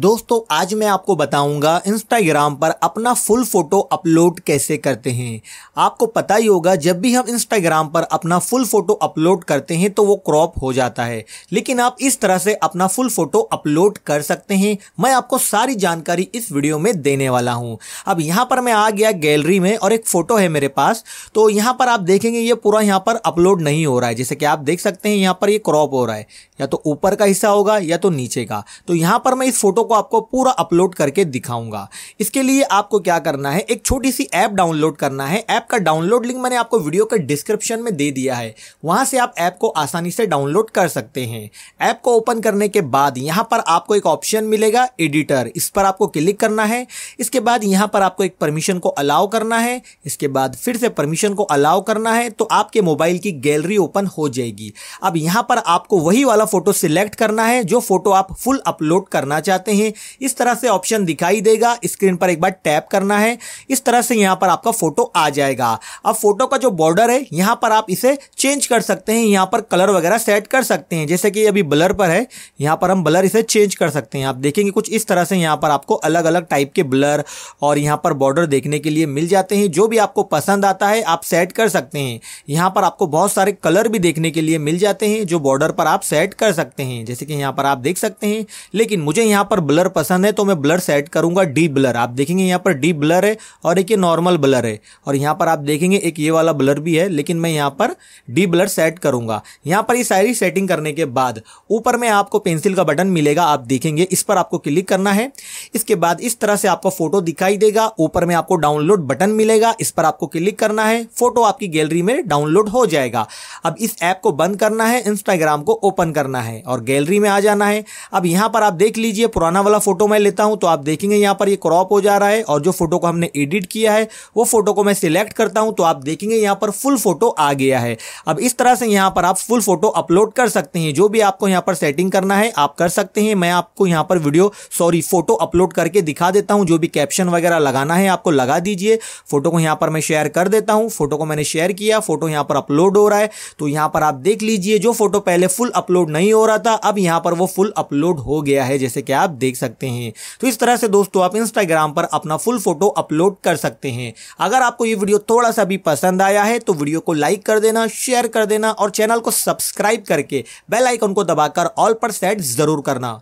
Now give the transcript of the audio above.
दोस्तों आज मैं आपको बताऊंगा इंस्टाग्राम पर अपना फुल फोटो अपलोड कैसे करते हैं आपको पता ही होगा जब भी हम इंस्टाग्राम पर अपना फुल फोटो अपलोड करते हैं तो वो क्रॉप हो जाता है लेकिन आप इस तरह से अपना फुल फोटो अपलोड कर सकते हैं मैं आपको सारी जानकारी इस वीडियो में देने वाला हूं अब यहाँ पर मैं आ गया गैलरी में और एक फ़ोटो है मेरे पास तो यहाँ पर आप देखेंगे ये पूरा यहाँ पर अपलोड नहीं हो रहा है जैसे कि आप देख सकते हैं यहाँ पर ये क्रॉप हो रहा है या तो ऊपर का हिस्सा होगा या तो नीचे का तो यहाँ पर मैं इस फोटो फोटो को आपको पूरा अपलोड करके दिखाऊंगा इसके लिए आपको क्या करना है एक छोटी सी ऐप डाउनलोड करना है ऐप का डाउनलोड लिंक मैंने आपको वीडियो के डिस्क्रिप्शन में दे दिया है वहां से आप ऐप को आसानी से डाउनलोड कर सकते हैं ऐप को ओपन करने के बाद यहां पर आपको एक ऑप्शन मिलेगा एडिटर इस पर आपको क्लिक करना है इसके बाद यहां पर आपको एक परमिशन को अलाउ करना है इसके बाद फिर से परमिशन को अलाउ करना है तो आपके मोबाइल की गैलरी ओपन हो जाएगी अब यहां पर आपको वही वाला फोटो सिलेक्ट करना है जो फोटो आप फुल अपलोड करना चाहते हैं सकते हैं इस तरह से ऑप्शन दिखाई देगा स्क्रीन पर एक बार टैप करना है इस तरह से यहाँ पर आपका फोटो आ जाएगा अब फोटो का जो बॉर्डर है यहाँ पर आप इसे चेंज कर सकते हैं यहाँ पर कलर वगैरह सेट कर सकते हैं जैसे कि अभी ब्लर पर है यहाँ पर हम ब्लर इसे चेंज कर सकते हैं आप देखेंगे कुछ इस तरह से यहाँ पर आपको अलग अलग टाइप के ब्लर और यहाँ पर बॉर्डर देखने के लिए मिल जाते हैं जो भी आपको पसंद आता है आप सेट कर सकते हैं यहाँ पर आपको बहुत सारे कलर भी देखने के लिए मिल जाते हैं जो बॉर्डर पर आप सेट कर सकते हैं जैसे कि यहाँ पर आप देख सकते हैं लेकिन मुझे यहाँ पर ब्लर पसंद है तो मैं ब्लर सेट करूंगा डी ब्लर आप देखेंगे यहाँ पर डी ब्लर है और एक ये नॉर्मल ब्लर है और यहाँ पर आप देखेंगे एक ये वाला ब्लर भी है लेकिन मैं यहाँ पर डी ब्लर सेट करूंगा यहाँ पर ये सारी सेटिंग करने के बाद ऊपर में आपको पेंसिल का बटन मिलेगा आप देखेंगे इस पर आपको क्लिक करना है इसके बाद इस तरह से आपको फोटो दिखाई देगा ऊपर में आपको डाउनलोड बटन मिलेगा इस पर आपको क्लिक करना है फोटो आपकी गैलरी में डाउनलोड हो जाएगा अब इस ऐप को बंद करना है इंस्टाग्राम को ओपन करना है और गैलरी में आ जाना है अब यहाँ पर आप देख लीजिए पुराना पुराना वाला फोटो मैं लेता हूं तो आप देखेंगे यहां पर ये क्रॉप हो जा रहा है और जो फोटो को हमने एडिट किया है वो फोटो को मैं सिलेक्ट करता हूं तो आप देखेंगे यहां पर फुल फोटो आ गया है अब इस तरह से यहां पर आप फुल फोटो अपलोड कर सकते हैं जो भी आपको यहां पर सेटिंग करना है आप कर सकते हैं मैं आपको यहां पर वीडियो सॉरी फोटो अपलोड करके दिखा देता हूं जो भी कैप्शन वगैरह लगाना है आपको लगा दीजिए फोटो को यहां पर मैं शेयर कर देता हूं फोटो को मैंने शेयर किया फोटो यहां पर अपलोड हो रहा है तो यहां पर आप देख लीजिए जो फोटो पहले फुल अपलोड नहीं हो रहा था अब यहां पर वो फुल अपलोड हो गया है जैसे कि आप देख सकते हैं तो इस तरह से दोस्तों आप इंस्टाग्राम पर अपना फुल फोटो अपलोड कर सकते हैं अगर आपको ये वीडियो थोड़ा सा भी पसंद आया है तो वीडियो को लाइक कर देना शेयर कर देना और चैनल को सब्सक्राइब करके बेल आइकन को दबाकर ऑल पर सेट जरूर करना